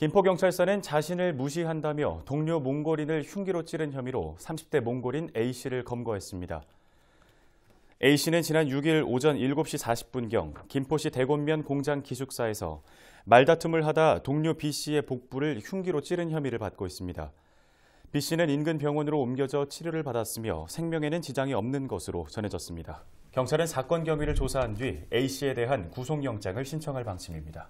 김포경찰서는 자신을 무시한다며 동료 몽골인을 흉기로 찌른 혐의로 30대 몽골인 A씨를 검거했습니다. A씨는 지난 6일 오전 7시 40분경 김포시 대곤면 공장 기숙사에서 말다툼을 하다 동료 B씨의 복부를 흉기로 찌른 혐의를 받고 있습니다. B씨는 인근 병원으로 옮겨져 치료를 받았으며 생명에는 지장이 없는 것으로 전해졌습니다. 경찰은 사건 경위를 조사한 뒤 A씨에 대한 구속영장을 신청할 방침입니다.